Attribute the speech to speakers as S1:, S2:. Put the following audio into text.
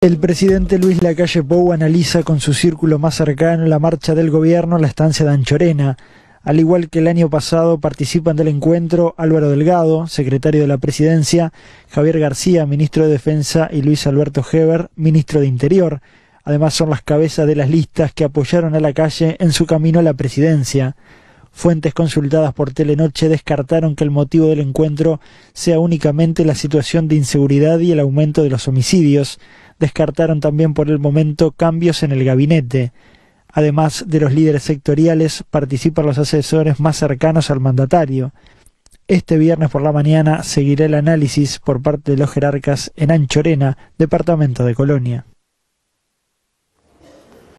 S1: El presidente Luis Lacalle Pou analiza con su círculo más cercano la marcha del gobierno a la estancia de Anchorena. Al igual que el año pasado participan del encuentro Álvaro Delgado, secretario de la Presidencia, Javier García, ministro de Defensa, y Luis Alberto Heber, ministro de Interior. Además son las cabezas de las listas que apoyaron a Lacalle en su camino a la presidencia. Fuentes consultadas por Telenoche descartaron que el motivo del encuentro sea únicamente la situación de inseguridad y el aumento de los homicidios descartaron también por el momento cambios en el gabinete. Además de los líderes sectoriales, participan los asesores más cercanos al mandatario. Este viernes por la mañana seguirá el análisis por parte de los jerarcas en Anchorena, departamento de Colonia.